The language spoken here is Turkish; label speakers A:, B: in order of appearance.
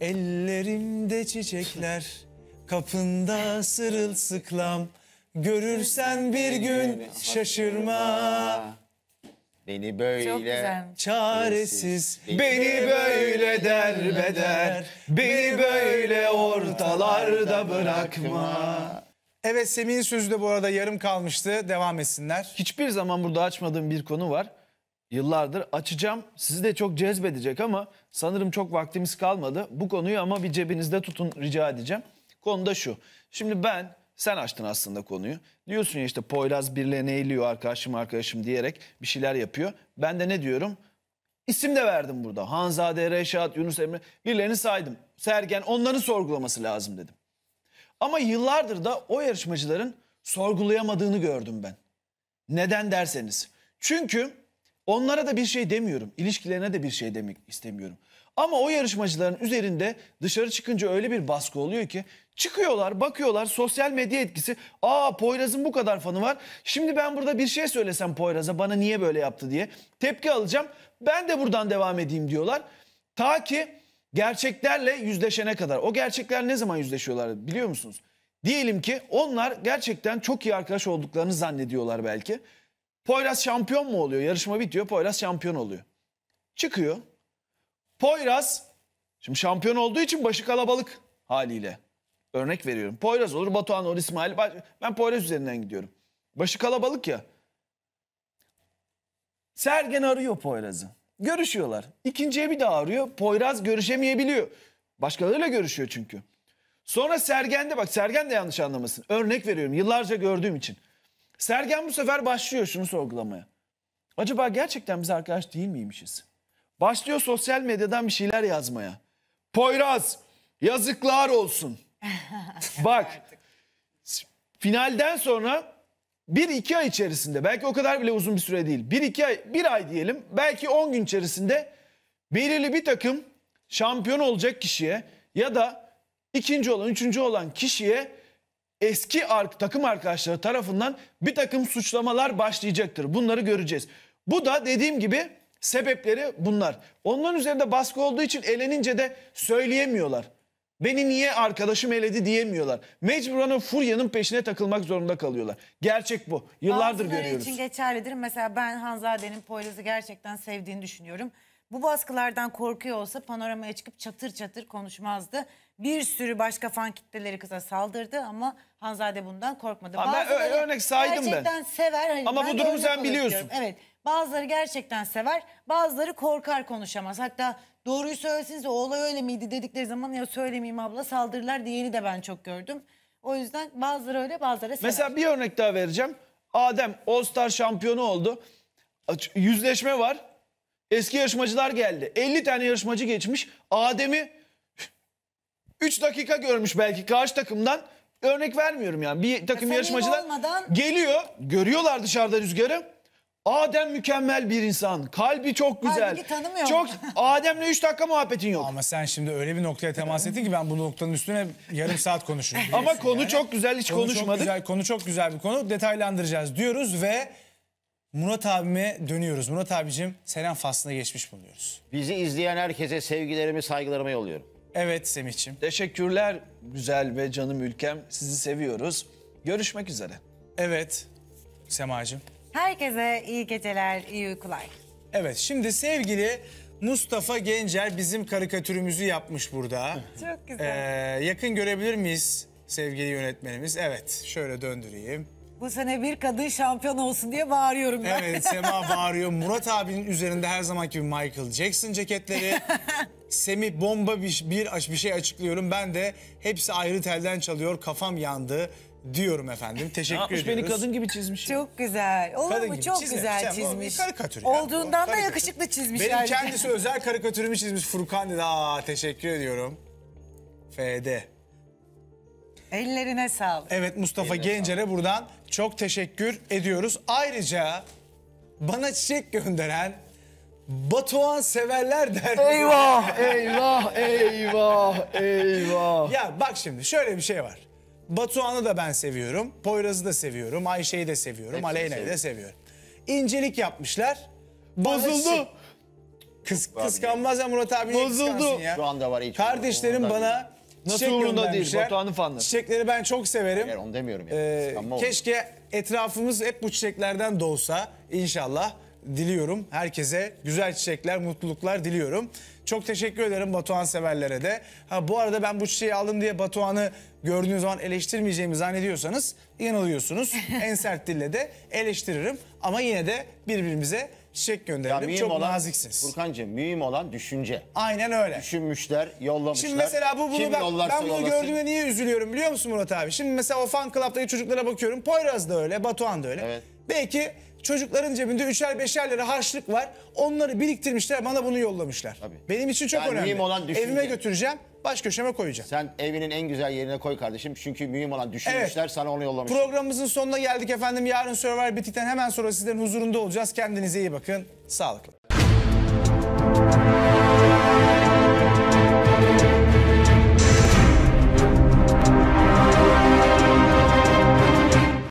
A: Ellerimde çiçekler, kapında sırılsıklam. Görürsen bir gün şaşırma. Beni böyle çaresiz, beni böyle derbeder, beni böyle ortalarda bırakma.
B: Evet Semih'in sözü de bu arada yarım kalmıştı. Devam etsinler. Hiçbir zaman burada açmadığım bir konu var yıllardır açacağım. Sizi de çok cezbedecek ama sanırım çok vaktimiz kalmadı. Bu konuyu ama bir cebinizde tutun rica edeceğim. Konu da şu. Şimdi ben sen açtın aslında konuyu. Diyorsun ya işte Poyraz birilerine eğiliyor arkadaşım arkadaşım diyerek bir şeyler yapıyor. Ben de ne diyorum? İsim de verdim burada. Hanzade, Reşat, Yunus Emre birilerini saydım. Sergen onların sorgulaması lazım dedim. Ama yıllardır da o yarışmacıların sorgulayamadığını gördüm ben. Neden derseniz. Çünkü Onlara da bir şey demiyorum. İlişkilerine de bir şey demek istemiyorum. Ama o yarışmacıların üzerinde dışarı çıkınca öyle bir baskı oluyor ki çıkıyorlar, bakıyorlar sosyal medya etkisi. Aa Poyraz'ın bu kadar fanı var. Şimdi ben burada bir şey söylesem Poyraz'a bana niye böyle yaptı diye tepki alacağım. Ben de buradan devam edeyim diyorlar. Ta ki gerçeklerle yüzleşene kadar. O gerçekler ne zaman yüzleşiyorlar biliyor musunuz? Diyelim ki onlar gerçekten çok iyi arkadaş olduklarını zannediyorlar belki. Poyraz şampiyon mu oluyor? Yarışma bitiyor. Poyraz şampiyon oluyor. Çıkıyor. Poyraz şimdi şampiyon olduğu için başı kalabalık haliyle. Örnek veriyorum. Poyraz olur, Batuhan olur, İsmail. Ben Poyraz üzerinden gidiyorum. Başı kalabalık ya. Sergen arıyor Poyraz'ı. Görüşüyorlar. İkinciye bir daha arıyor. Poyraz görüşemeyebiliyor. Başkalarıyla görüşüyor çünkü. Sonra Sergen de bak Sergen de yanlış anlamasın. Örnek veriyorum yıllarca gördüğüm için. Sergen bu sefer başlıyor şunu sorgulamaya. Acaba gerçekten biz arkadaş değil miymişiz? Başlıyor sosyal medyadan bir şeyler yazmaya. Poyraz yazıklar olsun. Bak finalden sonra bir iki ay içerisinde belki o kadar bile uzun bir süre değil. bir iki ay, bir ay diyelim belki on gün içerisinde belirli bir takım şampiyon olacak kişiye ya da ikinci olan, üçüncü olan kişiye eski takım arkadaşları tarafından bir takım suçlamalar başlayacaktır. Bunları göreceğiz. Bu da dediğim gibi sebepleri bunlar. Onların üzerinde baskı olduğu için elenince de söyleyemiyorlar. Beni niye arkadaşım eledi diyemiyorlar. Mecburen o furyanın peşine takılmak zorunda kalıyorlar. Gerçek bu. Yıllardır Bazıları görüyoruz. için
A: geçerlidir. Mesela ben Hanzade'nin Poyraz'ı gerçekten sevdiğini düşünüyorum bu baskılardan korkuyor olsa panoramaya çıkıp çatır çatır konuşmazdı. Bir sürü başka fan kitleleri kıza saldırdı ama Hanzade bundan korkmadı. Aa, ben örnek saydım gerçekten ben. Gerçekten sever. Hayır, ama bu durumu sen biliyorsun. Evet. Bazıları gerçekten sever, bazıları korkar konuşamaz. Hatta doğruyu söylesiniz o olay öyle miydi dedikleri zaman ya söylemeyeyim abla saldırırlar diyeni de ben çok gördüm. O yüzden bazıları
B: öyle bazıları sever. Mesela bir örnek daha vereceğim. Adem All Star şampiyonu oldu. Yüzleşme var. Eski yarışmacılar geldi. 50 tane yarışmacı geçmiş. Adem'i 3 dakika görmüş belki karşı takımdan. Örnek vermiyorum yani. Bir takım Efendim yarışmacılar olmadan... geliyor, görüyorlar dışarıda rüzgarı. Adem mükemmel bir insan. Kalbi çok güzel. Kalbi tanımıyor. Çok Adem'le 3 dakika muhabbetin yok. Ama sen
A: şimdi öyle bir noktaya temas ettin ki ben bu noktanın üstüne yarım saat konuşurum. Ama konu yani. çok güzel hiç konu konuşmadık. Çok güzel, konu çok güzel bir konu. Detaylandıracağız diyoruz ve Murat abime dönüyoruz. Murat abicim selam faslına geçmiş bulunuyoruz. Bizi izleyen herkese sevgilerimi, saygılarımı
B: yolluyorum. Evet Semih'ciğim. Teşekkürler güzel ve canım ülkem. Sizi seviyoruz. Görüşmek üzere. Evet Sema'cığım.
A: Herkese iyi geceler, iyi uykular. Evet şimdi sevgili Mustafa Gencer bizim karikatürümüzü yapmış burada. Çok güzel. Ee, yakın görebilir miyiz sevgili yönetmenimiz? Evet şöyle döndüreyim bu sene bir kadın şampiyon olsun diye bağırıyorum ben. Evet Sema bağırıyor. Murat abinin üzerinde her zamanki gibi Michael Jackson ceketleri. Semi bomba bir, bir, bir şey açıklıyorum. Ben de hepsi ayrı telden çalıyor. Kafam yandı diyorum efendim. Teşekkür ediyoruz. beni kadın gibi çizmiş. Çok güzel. Olur Kadın mu? gibi Çok çizmemiş. güzel Sen bir çizmiş. Karikatür yani. Olduğundan da karikatür. yakışıklı çizmiş. Benim kendisi özel karikatürümü çizmiş Furkan dedi. Aa teşekkür ediyorum. FD. Ellerine sağlık. Evet Mustafa Ellerine Gencer'e sağlık. buradan çok teşekkür ediyoruz. Ayrıca bana çiçek gönderen Batuhan severler der. Eyvah, eyvah, eyvah, eyvah. Ya bak şimdi şöyle bir şey var. Batuhan'ı da ben seviyorum. Poyraz'ı da seviyorum. Ayşe'yi de seviyorum. Aleyna'yı da seviyorum. İncelik yapmışlar. Bozuldu. Kıs, kıskanmaz ya Murat abi. Bozuldu. Ya. Şu anda var hiç. Kardeşlerim bana Nasıl Çiçek umurunda değil göndermişler. Batuhan'ın fanları. Çiçekleri ben çok severim. Hayır onu demiyorum yani. Ee, Kıskanma olur. keşke etrafımız hep bu çiçeklerden doğsa inşallah diliyorum. Herkese güzel çiçekler, mutluluklar diliyorum. Çok teşekkür ederim Batuhan severlere de. Ha bu arada ben bu çiçeği aldım diye Batuhan'ı gördüğünüz zaman eleştirmeyeceğimi zannediyorsanız yanılıyorsunuz. en sert dille de eleştiririm ama yine de birbirimize çiçek Ya gönderelim. mühim Çok olan, naziksiniz. Furkancığım mühim olan düşünce. Aynen öyle. Düşünmüşler, yollamışlar. Şimdi mesela bu bunu Kim ben, yollarsa ben bunu yollasın. gördüğümde niye üzülüyorum biliyor musun Murat abi? Şimdi mesela o fan club'taki çocuklara bakıyorum. Poyraz da öyle, Batuhan da öyle. Evet. Belki Çocukların cebinde üçer beşer lira harçlık var. Onları biriktirmişler bana bunu yollamışlar. Tabii. Benim için çok Yani önemli. olan Evime götüreceğim baş köşeme koyacağım. Sen evinin en güzel yerine koy kardeşim. Çünkü mühim olan düşünmüşler Evet. sana onu yollamışlar. Programımızın sonuna geldik efendim. Yarın Survivor bittikten hemen sonra sizlerin huzurunda olacağız. Kendinize iyi bakın. Sağlıklı.